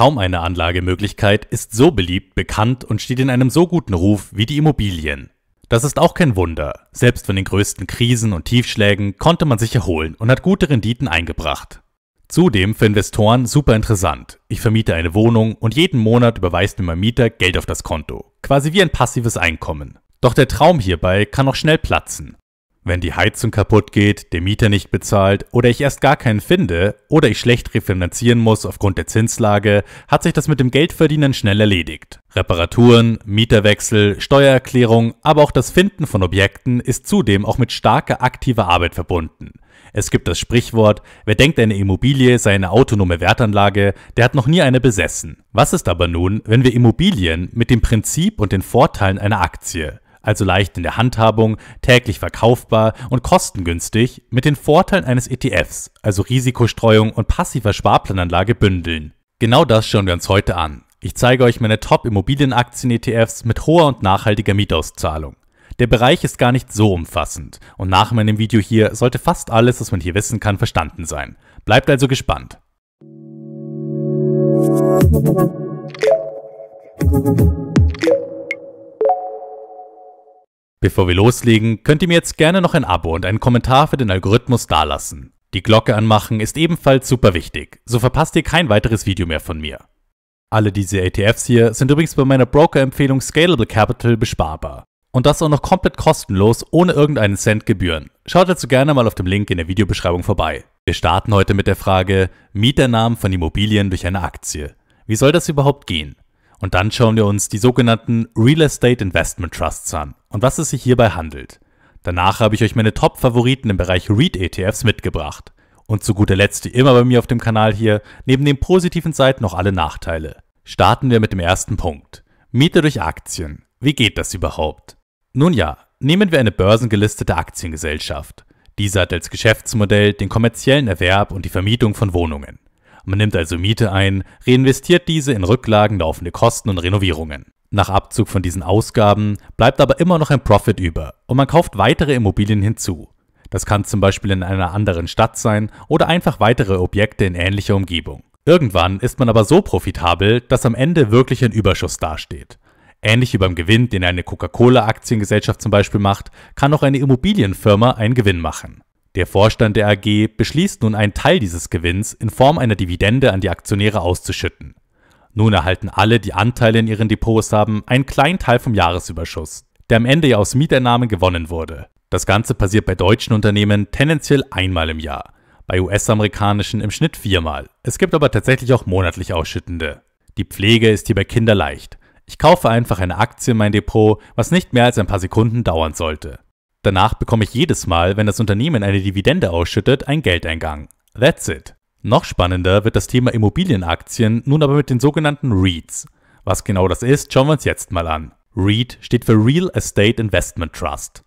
Kaum eine Anlagemöglichkeit ist so beliebt, bekannt und steht in einem so guten Ruf wie die Immobilien. Das ist auch kein Wunder. Selbst von den größten Krisen und Tiefschlägen konnte man sich erholen und hat gute Renditen eingebracht. Zudem für Investoren super interessant. Ich vermiete eine Wohnung und jeden Monat überweist mir mein Mieter Geld auf das Konto. Quasi wie ein passives Einkommen. Doch der Traum hierbei kann auch schnell platzen. Wenn die Heizung kaputt geht, der Mieter nicht bezahlt oder ich erst gar keinen finde oder ich schlecht refinanzieren muss aufgrund der Zinslage, hat sich das mit dem Geldverdienen schnell erledigt. Reparaturen, Mieterwechsel, Steuererklärung, aber auch das Finden von Objekten ist zudem auch mit starker aktiver Arbeit verbunden. Es gibt das Sprichwort, wer denkt, eine Immobilie sei eine autonome Wertanlage, der hat noch nie eine besessen. Was ist aber nun, wenn wir Immobilien mit dem Prinzip und den Vorteilen einer Aktie also leicht in der Handhabung, täglich verkaufbar und kostengünstig, mit den Vorteilen eines ETFs, also Risikostreuung und passiver Sparplananlage bündeln. Genau das schauen wir uns heute an. Ich zeige euch meine Top-Immobilienaktien-ETFs mit hoher und nachhaltiger Mietauszahlung. Der Bereich ist gar nicht so umfassend und nach meinem Video hier sollte fast alles, was man hier wissen kann, verstanden sein. Bleibt also gespannt. Musik Bevor wir loslegen, könnt ihr mir jetzt gerne noch ein Abo und einen Kommentar für den Algorithmus dalassen. Die Glocke anmachen ist ebenfalls super wichtig, so verpasst ihr kein weiteres Video mehr von mir. Alle diese ETFs hier sind übrigens bei meiner Broker-Empfehlung Scalable Capital besparbar. Und das auch noch komplett kostenlos, ohne irgendeinen Cent Gebühren. Schaut dazu gerne mal auf dem Link in der Videobeschreibung vorbei. Wir starten heute mit der Frage Mieternamen von Immobilien durch eine Aktie. Wie soll das überhaupt gehen? Und dann schauen wir uns die sogenannten Real Estate Investment Trusts an und was es sich hierbei handelt. Danach habe ich euch meine Top-Favoriten im Bereich REIT-ETFs e mitgebracht. Und zu guter Letzt, wie immer bei mir auf dem Kanal hier, neben den positiven Seiten noch alle Nachteile. Starten wir mit dem ersten Punkt. Miete durch Aktien. Wie geht das überhaupt? Nun ja, nehmen wir eine börsengelistete Aktiengesellschaft. Diese hat als Geschäftsmodell den kommerziellen Erwerb und die Vermietung von Wohnungen. Man nimmt also Miete ein, reinvestiert diese in Rücklagen, laufende Kosten und Renovierungen. Nach Abzug von diesen Ausgaben bleibt aber immer noch ein Profit über und man kauft weitere Immobilien hinzu. Das kann zum Beispiel in einer anderen Stadt sein oder einfach weitere Objekte in ähnlicher Umgebung. Irgendwann ist man aber so profitabel, dass am Ende wirklich ein Überschuss dasteht. Ähnlich wie beim Gewinn, den eine Coca-Cola-Aktiengesellschaft zum Beispiel macht, kann auch eine Immobilienfirma einen Gewinn machen. Der Vorstand der AG beschließt nun einen Teil dieses Gewinns in Form einer Dividende an die Aktionäre auszuschütten. Nun erhalten alle, die Anteile in ihren Depots haben, einen kleinen Teil vom Jahresüberschuss, der am Ende ja aus Mieternahmen gewonnen wurde. Das Ganze passiert bei deutschen Unternehmen tendenziell einmal im Jahr, bei US-amerikanischen im Schnitt viermal. Es gibt aber tatsächlich auch monatlich Ausschüttende. Die Pflege ist hier bei Kindern leicht. Ich kaufe einfach eine Aktie in mein Depot, was nicht mehr als ein paar Sekunden dauern sollte. Danach bekomme ich jedes Mal, wenn das Unternehmen eine Dividende ausschüttet, einen Geldeingang. That's it. Noch spannender wird das Thema Immobilienaktien nun aber mit den sogenannten REITs. Was genau das ist, schauen wir uns jetzt mal an. REIT steht für Real Estate Investment Trust.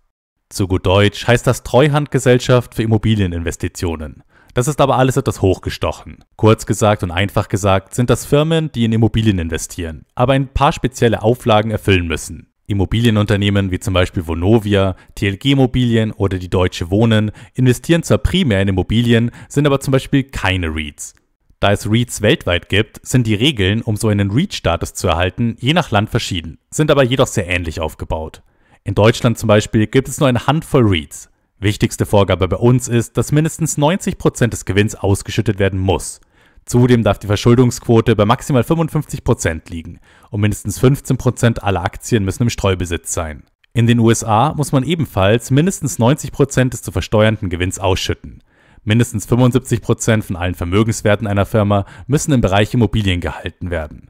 Zu gut Deutsch heißt das Treuhandgesellschaft für Immobilieninvestitionen. Das ist aber alles etwas hochgestochen. Kurz gesagt und einfach gesagt sind das Firmen, die in Immobilien investieren, aber ein paar spezielle Auflagen erfüllen müssen. Immobilienunternehmen wie zum Beispiel Vonovia, TLG Immobilien oder die Deutsche Wohnen investieren zwar primär in Immobilien, sind aber zum Beispiel keine REITs. Da es REITs weltweit gibt, sind die Regeln, um so einen REIT-Status zu erhalten, je nach Land verschieden, sind aber jedoch sehr ähnlich aufgebaut. In Deutschland zum Beispiel gibt es nur eine Handvoll REITs. Wichtigste Vorgabe bei uns ist, dass mindestens 90% des Gewinns ausgeschüttet werden muss – Zudem darf die Verschuldungsquote bei maximal 55 Prozent liegen und mindestens 15 Prozent aller Aktien müssen im Streubesitz sein. In den USA muss man ebenfalls mindestens 90 Prozent des zu versteuernden Gewinns ausschütten. Mindestens 75 Prozent von allen Vermögenswerten einer Firma müssen im Bereich Immobilien gehalten werden.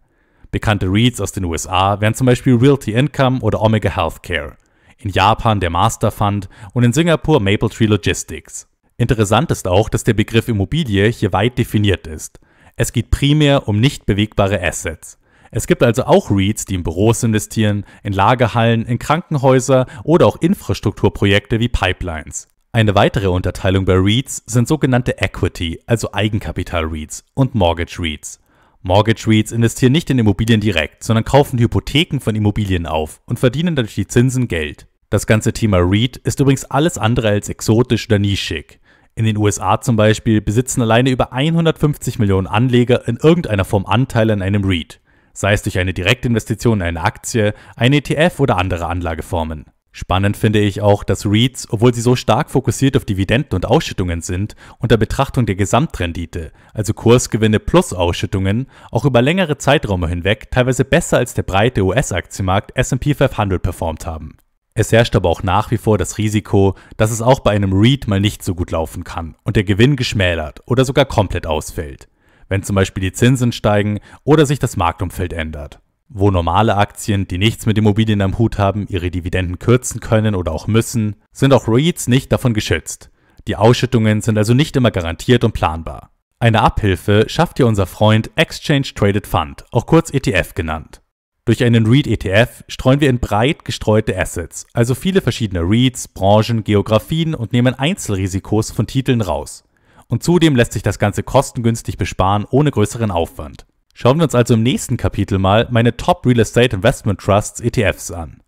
Bekannte REITs aus den USA wären zum Beispiel Realty Income oder Omega Healthcare. In Japan der Master Fund und in Singapur Maple Tree Logistics. Interessant ist auch, dass der Begriff Immobilie hier weit definiert ist. Es geht primär um nicht bewegbare Assets. Es gibt also auch REITs, die in Büros investieren, in Lagerhallen, in Krankenhäuser oder auch Infrastrukturprojekte wie Pipelines. Eine weitere Unterteilung bei REITs sind sogenannte Equity, also Eigenkapital-REITs und Mortgage REITs. Mortgage REITs investieren nicht in Immobilien direkt, sondern kaufen Hypotheken von Immobilien auf und verdienen dadurch die Zinsen Geld. Das ganze Thema REIT ist übrigens alles andere als exotisch oder nischig. In den USA zum Beispiel besitzen alleine über 150 Millionen Anleger in irgendeiner Form Anteile an einem REIT, sei es durch eine Direktinvestition in eine Aktie, ein ETF oder andere Anlageformen. Spannend finde ich auch, dass REITs, obwohl sie so stark fokussiert auf Dividenden und Ausschüttungen sind, unter Betrachtung der Gesamtrendite, also Kursgewinne plus Ausschüttungen, auch über längere Zeiträume hinweg teilweise besser als der breite US-Aktienmarkt SP 500 performt haben. Es herrscht aber auch nach wie vor das Risiko, dass es auch bei einem Read mal nicht so gut laufen kann und der Gewinn geschmälert oder sogar komplett ausfällt, wenn zum Beispiel die Zinsen steigen oder sich das Marktumfeld ändert. Wo normale Aktien, die nichts mit Immobilien am Hut haben, ihre Dividenden kürzen können oder auch müssen, sind auch REITs nicht davon geschützt. Die Ausschüttungen sind also nicht immer garantiert und planbar. Eine Abhilfe schafft hier unser Freund Exchange Traded Fund, auch kurz ETF genannt. Durch einen REIT-ETF e streuen wir in breit gestreute Assets, also viele verschiedene REITs, Branchen, Geografien und nehmen Einzelrisikos von Titeln raus. Und zudem lässt sich das Ganze kostengünstig besparen, ohne größeren Aufwand. Schauen wir uns also im nächsten Kapitel mal meine Top Real Estate Investment Trusts ETFs an.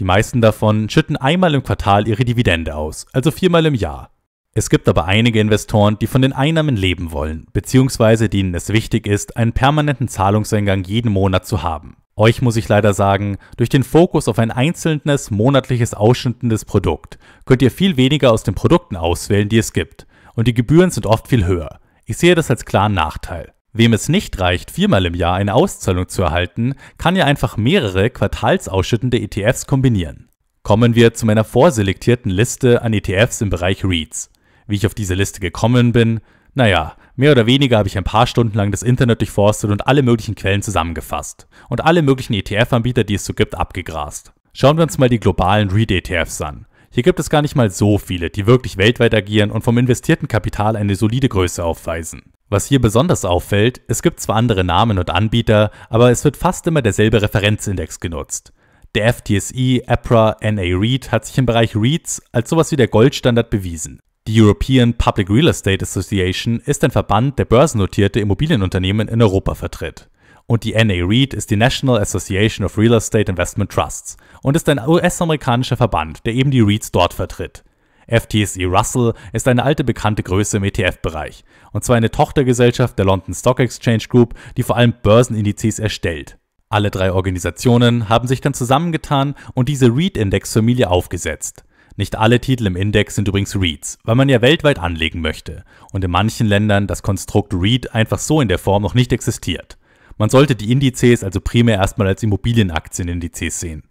Die meisten davon schütten einmal im Quartal ihre Dividende aus, also viermal im Jahr. Es gibt aber einige Investoren, die von den Einnahmen leben wollen, beziehungsweise denen es wichtig ist, einen permanenten Zahlungseingang jeden Monat zu haben. Euch muss ich leider sagen, durch den Fokus auf ein einzelnes monatliches ausschüttendes Produkt könnt ihr viel weniger aus den Produkten auswählen, die es gibt. Und die Gebühren sind oft viel höher. Ich sehe das als klaren Nachteil. Wem es nicht reicht, viermal im Jahr eine Auszahlung zu erhalten, kann ja einfach mehrere quartalsausschüttende ETFs kombinieren. Kommen wir zu meiner vorselektierten Liste an ETFs im Bereich REITs. Wie ich auf diese Liste gekommen bin, naja, Mehr oder weniger habe ich ein paar Stunden lang das Internet durchforstet und alle möglichen Quellen zusammengefasst und alle möglichen ETF-Anbieter, die es so gibt, abgegrast. Schauen wir uns mal die globalen REIT-ETFs e an. Hier gibt es gar nicht mal so viele, die wirklich weltweit agieren und vom investierten Kapital eine solide Größe aufweisen. Was hier besonders auffällt, es gibt zwar andere Namen und Anbieter, aber es wird fast immer derselbe Referenzindex genutzt. Der FTSE, EPRA, NA REIT hat sich im Bereich REITs als sowas wie der Goldstandard bewiesen. Die European Public Real Estate Association ist ein Verband, der börsennotierte Immobilienunternehmen in Europa vertritt. Und die NA REIT ist die National Association of Real Estate Investment Trusts und ist ein US-amerikanischer Verband, der eben die REITs dort vertritt. FTSE Russell ist eine alte bekannte Größe im ETF-Bereich und zwar eine Tochtergesellschaft der London Stock Exchange Group, die vor allem Börsenindizes erstellt. Alle drei Organisationen haben sich dann zusammengetan und diese REIT-Index-Familie aufgesetzt. Nicht alle Titel im Index sind übrigens REITs, weil man ja weltweit anlegen möchte und in manchen Ländern das Konstrukt REIT einfach so in der Form noch nicht existiert. Man sollte die Indizes also primär erstmal als Immobilienaktienindizes sehen.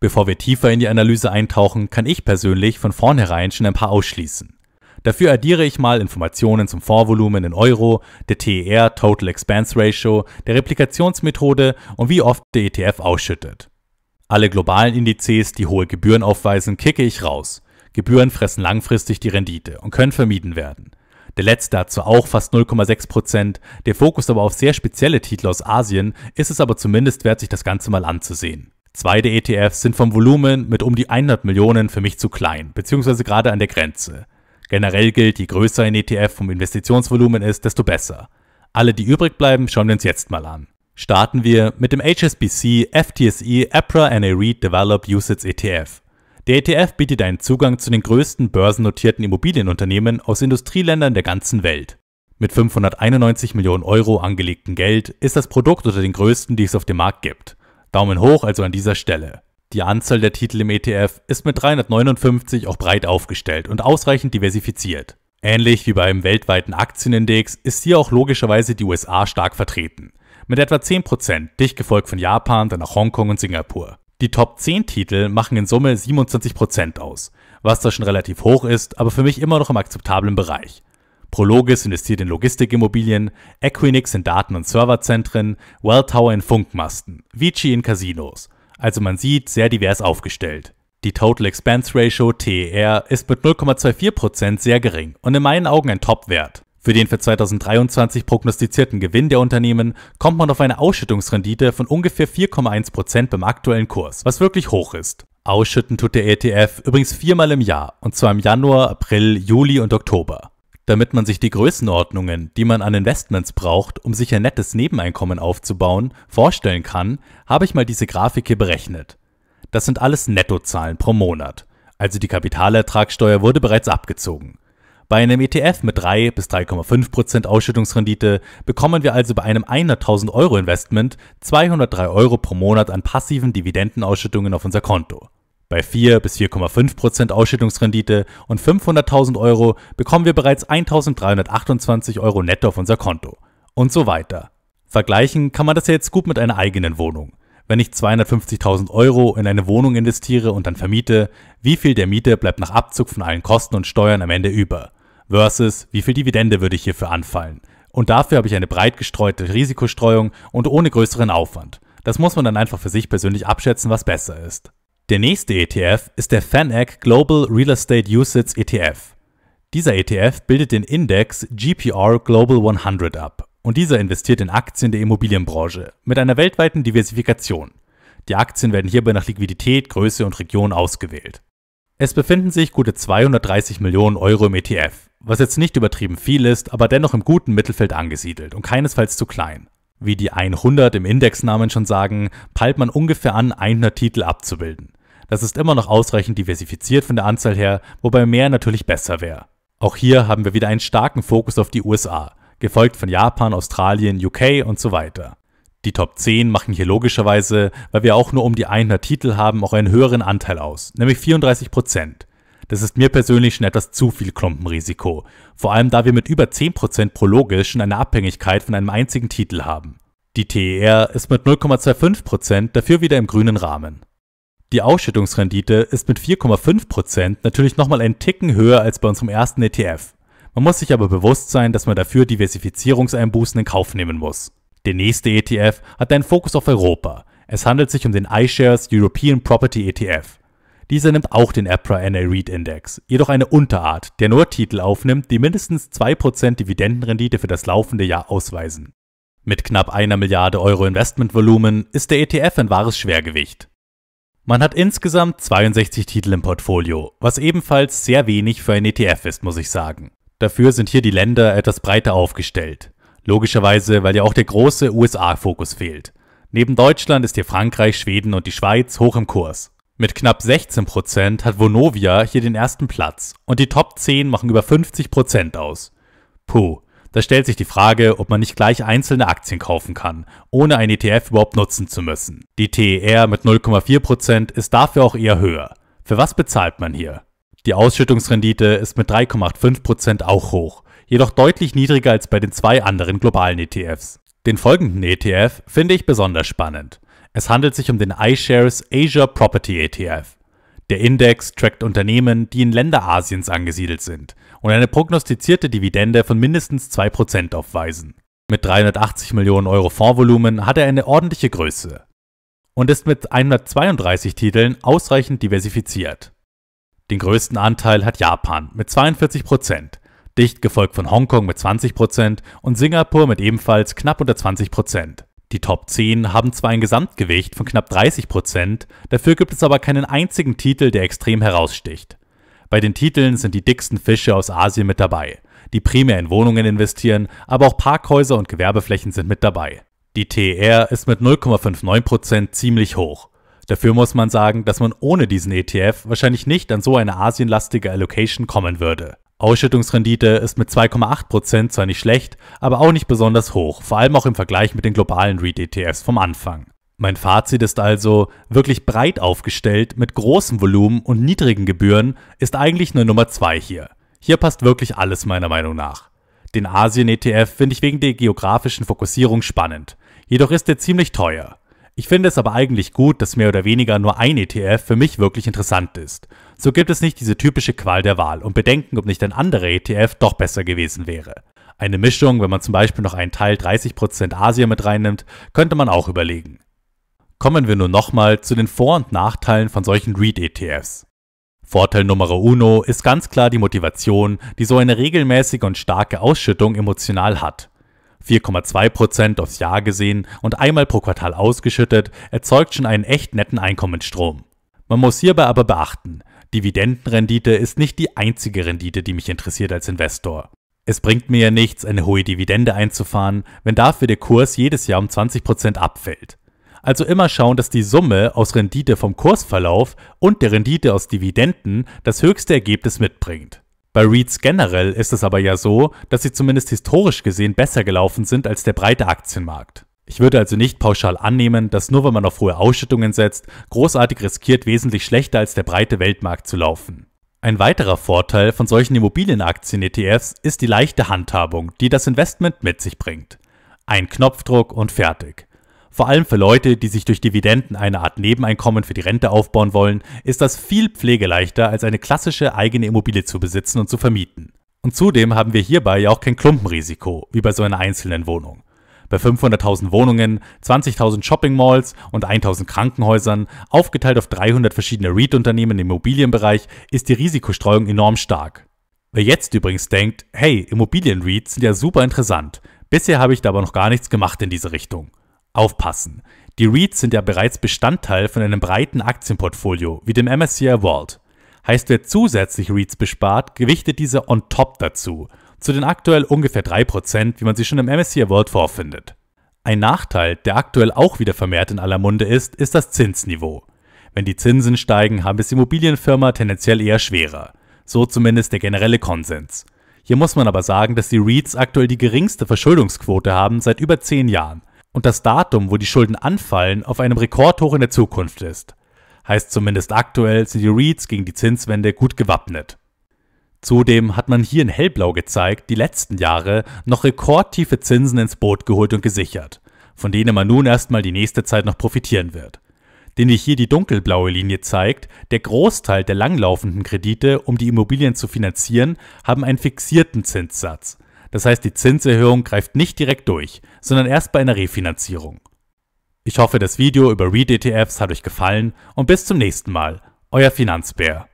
Bevor wir tiefer in die Analyse eintauchen, kann ich persönlich von vornherein schon ein paar ausschließen. Dafür addiere ich mal Informationen zum Vorvolumen in Euro, der TER Total Expense Ratio, der Replikationsmethode und wie oft der ETF ausschüttet. Alle globalen Indizes, die hohe Gebühren aufweisen, kicke ich raus. Gebühren fressen langfristig die Rendite und können vermieden werden. Der letzte hat zwar auch fast 0,6%, der Fokus aber auf sehr spezielle Titel aus Asien, ist es aber zumindest wert, sich das Ganze mal anzusehen. Zwei der ETFs sind vom Volumen mit um die 100 Millionen für mich zu klein, beziehungsweise gerade an der Grenze. Generell gilt, je größer ein ETF vom Investitionsvolumen ist, desto besser. Alle, die übrig bleiben, schauen wir uns jetzt mal an starten wir mit dem HSBC FTSE EPRA NA REIT Developed Usage ETF. Der ETF bietet einen Zugang zu den größten börsennotierten Immobilienunternehmen aus Industrieländern der ganzen Welt. Mit 591 Millionen Euro angelegten Geld ist das Produkt unter den größten, die es auf dem Markt gibt. Daumen hoch also an dieser Stelle. Die Anzahl der Titel im ETF ist mit 359 auch breit aufgestellt und ausreichend diversifiziert. Ähnlich wie beim weltweiten Aktienindex ist hier auch logischerweise die USA stark vertreten mit etwa 10%, dicht gefolgt von Japan, dann nach Hongkong und Singapur. Die Top 10 Titel machen in Summe 27% aus, was da schon relativ hoch ist, aber für mich immer noch im akzeptablen Bereich. Prologis investiert in Logistikimmobilien, Equinix in Daten- und Serverzentren, Welltower in Funkmasten, Vici in Casinos. Also man sieht, sehr divers aufgestellt. Die Total Expense Ratio TER ist mit 0,24% sehr gering und in meinen Augen ein Top-Wert. Für den für 2023 prognostizierten Gewinn der Unternehmen kommt man auf eine Ausschüttungsrendite von ungefähr 4,1% Prozent beim aktuellen Kurs, was wirklich hoch ist. Ausschütten tut der ETF übrigens viermal im Jahr, und zwar im Januar, April, Juli und Oktober. Damit man sich die Größenordnungen, die man an Investments braucht, um sich ein nettes Nebeneinkommen aufzubauen, vorstellen kann, habe ich mal diese Grafik hier berechnet. Das sind alles Nettozahlen pro Monat. Also die Kapitalertragssteuer wurde bereits abgezogen. Bei einem ETF mit 3 bis 3,5% Ausschüttungsrendite bekommen wir also bei einem 100.000 Euro Investment 203 Euro pro Monat an passiven Dividendenausschüttungen auf unser Konto. Bei 4 bis 4,5% Ausschüttungsrendite und 500.000 Euro bekommen wir bereits 1.328 Euro netto auf unser Konto. Und so weiter. Vergleichen kann man das ja jetzt gut mit einer eigenen Wohnung. Wenn ich 250.000 Euro in eine Wohnung investiere und dann vermiete, wie viel der Miete bleibt nach Abzug von allen Kosten und Steuern am Ende über? Versus, wie viel Dividende würde ich hierfür anfallen? Und dafür habe ich eine breit gestreute Risikostreuung und ohne größeren Aufwand. Das muss man dann einfach für sich persönlich abschätzen, was besser ist. Der nächste ETF ist der FANEC Global Real Estate Usage ETF. Dieser ETF bildet den Index GPR Global 100 ab und dieser investiert in Aktien der Immobilienbranche mit einer weltweiten Diversifikation. Die Aktien werden hierbei nach Liquidität, Größe und Region ausgewählt. Es befinden sich gute 230 Millionen Euro im ETF, was jetzt nicht übertrieben viel ist, aber dennoch im guten Mittelfeld angesiedelt und keinesfalls zu klein. Wie die 100 im Indexnamen schon sagen, peilt man ungefähr an, 100 Titel abzubilden. Das ist immer noch ausreichend diversifiziert von der Anzahl her, wobei mehr natürlich besser wäre. Auch hier haben wir wieder einen starken Fokus auf die USA, gefolgt von Japan, Australien, UK und so weiter. Die Top 10 machen hier logischerweise, weil wir auch nur um die 100 Titel haben, auch einen höheren Anteil aus, nämlich 34%. Das ist mir persönlich schon etwas zu viel Klumpenrisiko, vor allem da wir mit über 10% Prologe schon eine Abhängigkeit von einem einzigen Titel haben. Die TER ist mit 0,25% dafür wieder im grünen Rahmen. Die Ausschüttungsrendite ist mit 4,5% natürlich nochmal einen Ticken höher als bei unserem ersten ETF, man muss sich aber bewusst sein, dass man dafür Diversifizierungseinbußen in Kauf nehmen muss. Der nächste ETF hat einen Fokus auf Europa. Es handelt sich um den iShares European Property ETF. Dieser nimmt auch den EPRA NA REIT Index, jedoch eine Unterart, der nur Titel aufnimmt, die mindestens 2% Dividendenrendite für das laufende Jahr ausweisen. Mit knapp einer Milliarde Euro Investmentvolumen ist der ETF ein wahres Schwergewicht. Man hat insgesamt 62 Titel im Portfolio, was ebenfalls sehr wenig für ein ETF ist, muss ich sagen. Dafür sind hier die Länder etwas breiter aufgestellt. Logischerweise, weil ja auch der große USA-Fokus fehlt. Neben Deutschland ist hier Frankreich, Schweden und die Schweiz hoch im Kurs. Mit knapp 16% hat Vonovia hier den ersten Platz und die Top 10 machen über 50% aus. Puh, da stellt sich die Frage, ob man nicht gleich einzelne Aktien kaufen kann, ohne ein ETF überhaupt nutzen zu müssen. Die TER mit 0,4% ist dafür auch eher höher. Für was bezahlt man hier? Die Ausschüttungsrendite ist mit 3,85% auch hoch, jedoch deutlich niedriger als bei den zwei anderen globalen ETFs. Den folgenden ETF finde ich besonders spannend. Es handelt sich um den iShares Asia Property ETF. Der Index trackt Unternehmen, die in Länder Asiens angesiedelt sind und eine prognostizierte Dividende von mindestens 2% aufweisen. Mit 380 Millionen Euro Fondsvolumen hat er eine ordentliche Größe und ist mit 132 Titeln ausreichend diversifiziert. Den größten Anteil hat Japan mit 42 Prozent, dicht gefolgt von Hongkong mit 20 Prozent und Singapur mit ebenfalls knapp unter 20 Prozent. Die Top 10 haben zwar ein Gesamtgewicht von knapp 30 Prozent, dafür gibt es aber keinen einzigen Titel, der extrem heraussticht. Bei den Titeln sind die dicksten Fische aus Asien mit dabei, die primär in Wohnungen investieren, aber auch Parkhäuser und Gewerbeflächen sind mit dabei. Die TR ist mit 0,59% ziemlich hoch. Dafür muss man sagen, dass man ohne diesen ETF wahrscheinlich nicht an so eine asienlastige Allocation kommen würde. Ausschüttungsrendite ist mit 2,8% zwar nicht schlecht, aber auch nicht besonders hoch, vor allem auch im Vergleich mit den globalen REIT-ETFs e vom Anfang. Mein Fazit ist also, wirklich breit aufgestellt, mit großem Volumen und niedrigen Gebühren ist eigentlich nur Nummer 2 hier. Hier passt wirklich alles meiner Meinung nach. Den Asien-ETF finde ich wegen der geografischen Fokussierung spannend, jedoch ist er ziemlich teuer. Ich finde es aber eigentlich gut, dass mehr oder weniger nur ein ETF für mich wirklich interessant ist. So gibt es nicht diese typische Qual der Wahl und Bedenken, ob nicht ein anderer ETF doch besser gewesen wäre. Eine Mischung, wenn man zum Beispiel noch einen Teil 30% Asien mit reinnimmt, könnte man auch überlegen. Kommen wir nun nochmal zu den Vor- und Nachteilen von solchen REIT-ETFs. E Vorteil Nummer uno ist ganz klar die Motivation, die so eine regelmäßige und starke Ausschüttung emotional hat. 4,2 aufs Jahr gesehen und einmal pro Quartal ausgeschüttet, erzeugt schon einen echt netten Einkommensstrom. Man muss hierbei aber beachten, Dividendenrendite ist nicht die einzige Rendite, die mich interessiert als Investor. Es bringt mir ja nichts, eine hohe Dividende einzufahren, wenn dafür der Kurs jedes Jahr um 20% abfällt. Also immer schauen, dass die Summe aus Rendite vom Kursverlauf und der Rendite aus Dividenden das höchste Ergebnis mitbringt. Bei REITs generell ist es aber ja so, dass sie zumindest historisch gesehen besser gelaufen sind als der breite Aktienmarkt. Ich würde also nicht pauschal annehmen, dass nur wenn man auf hohe Ausschüttungen setzt, großartig riskiert, wesentlich schlechter als der breite Weltmarkt zu laufen. Ein weiterer Vorteil von solchen Immobilienaktien-ETFs ist die leichte Handhabung, die das Investment mit sich bringt. Ein Knopfdruck und fertig. Vor allem für Leute, die sich durch Dividenden eine Art Nebeneinkommen für die Rente aufbauen wollen, ist das viel pflegeleichter, als eine klassische eigene Immobilie zu besitzen und zu vermieten. Und zudem haben wir hierbei ja auch kein Klumpenrisiko, wie bei so einer einzelnen Wohnung. Bei 500.000 Wohnungen, 20.000 Shopping-Malls und 1.000 Krankenhäusern, aufgeteilt auf 300 verschiedene REIT-Unternehmen im Immobilienbereich, ist die Risikostreuung enorm stark. Wer jetzt übrigens denkt, hey, Immobilien-REITs sind ja super interessant, bisher habe ich da aber noch gar nichts gemacht in diese Richtung. Aufpassen! Die REITs sind ja bereits Bestandteil von einem breiten Aktienportfolio wie dem MSCI World. Heißt, wer zusätzlich REITs bespart, gewichtet diese on top dazu, zu den aktuell ungefähr 3%, wie man sie schon im MSCI World vorfindet. Ein Nachteil, der aktuell auch wieder vermehrt in aller Munde ist, ist das Zinsniveau. Wenn die Zinsen steigen, haben es Immobilienfirma tendenziell eher schwerer. So zumindest der generelle Konsens. Hier muss man aber sagen, dass die REITs aktuell die geringste Verschuldungsquote haben seit über 10 Jahren und das Datum, wo die Schulden anfallen, auf einem Rekordhoch in der Zukunft ist. Heißt zumindest aktuell sind die REITs gegen die Zinswende gut gewappnet. Zudem hat man hier in Hellblau gezeigt, die letzten Jahre noch rekordtiefe Zinsen ins Boot geholt und gesichert, von denen man nun erstmal die nächste Zeit noch profitieren wird. Den ich hier die dunkelblaue Linie zeigt, der Großteil der langlaufenden Kredite, um die Immobilien zu finanzieren, haben einen fixierten Zinssatz, das heißt, die Zinserhöhung greift nicht direkt durch, sondern erst bei einer Refinanzierung. Ich hoffe, das Video über REIT-ETFs e hat euch gefallen und bis zum nächsten Mal, euer Finanzbär.